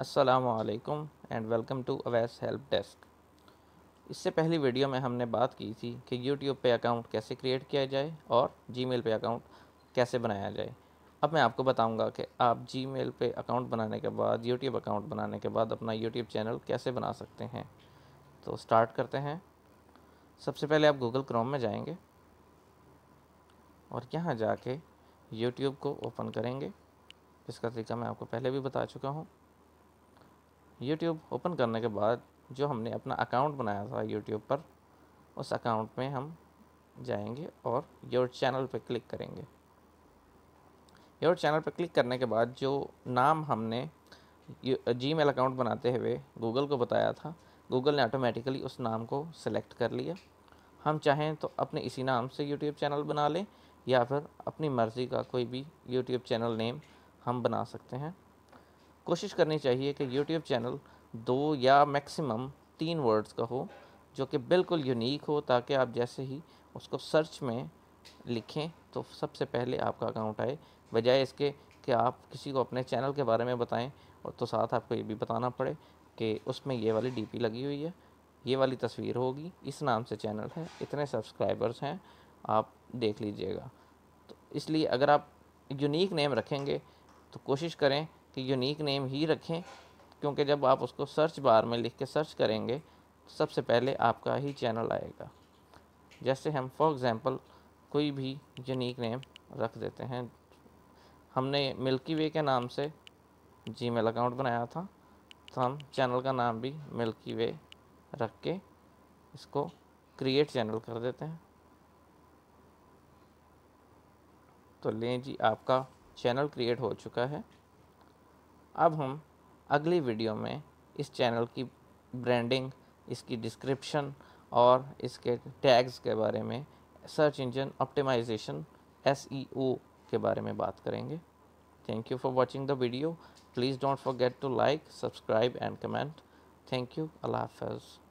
असलकम and welcome to Awais help desk इससे पहली वीडियो में हमने बात की थी कि यूट्यूब पे अकाउंट कैसे क्रिएट किया जाए और Gmail पे अकाउंट कैसे बनाया जाए अब मैं आपको बताऊंगा कि आप Gmail पे अकाउंट बनाने के बाद यूट्यूब अकाउंट बनाने के बाद अपना यूट्यूब चैनल कैसे बना सकते हैं तो स्टार्ट करते हैं सबसे पहले आप गूगल क्रोम में जाएंगे और यहाँ जाके यूट्यूब को ओपन करेंगे इसका तरीका मैं आपको पहले भी बता चुका हूँ यूट्यूब ओपन करने के बाद जो हमने अपना अकाउंट बनाया था यूट्यूब पर उस अकाउंट में हम जाएंगे और योर चैनल पर क्लिक करेंगे योर चैनल पर क्लिक करने के बाद जो नाम हमने जी मेल अकाउंट बनाते हुए गूगल को बताया था गूगल ने ऑटोमेटिकली उस नाम को सिलेक्ट कर लिया हम चाहें तो अपने इसी नाम से यूट्यूब चैनल बना लें या फिर अपनी मर्ज़ी का कोई भी यूट्यूब चैनल नेम हम बना सकते हैं कोशिश करनी चाहिए कि यूट्यूब चैनल दो या मैक्सिमम तीन वर्ड्स का हो जो कि बिल्कुल यूनिक हो ताकि आप जैसे ही उसको सर्च में लिखें तो सबसे पहले आपका अकाउंट आए बजाय इसके कि आप किसी को अपने चैनल के बारे में बताएं और तो साथ आपको ये भी बताना पड़े कि उसमें ये वाली डी लगी हुई है ये वाली तस्वीर होगी इस नाम से चैनल है इतने सब्सक्राइबर्स हैं आप देख लीजिएगा तो इसलिए अगर आप यूनिक नेम रखेंगे तो कोशिश करें कि यूनिक नेम ही रखें क्योंकि जब आप उसको सर्च बार में लिख के सर्च करेंगे सबसे पहले आपका ही चैनल आएगा जैसे हम फॉर एग्ज़ाम्पल कोई भी यूनिक नेम रख देते हैं हमने मिल्की वे के नाम से जी मेल अकाउंट बनाया था तो हम चैनल का नाम भी मिल्की वे रख के इसको क्रिएट चैनल कर देते हैं तो लें जी आपका चैनल क्रिएट हो चुका है अब हम अगली वीडियो में इस चैनल की ब्रांडिंग इसकी डिस्क्रिप्शन और इसके टैग्स के बारे में सर्च इंजन ऑप्टिमाइजेशन एस के बारे में बात करेंगे thank you for watching the video please don't forget to like subscribe and comment thank you अल्लाह हाफ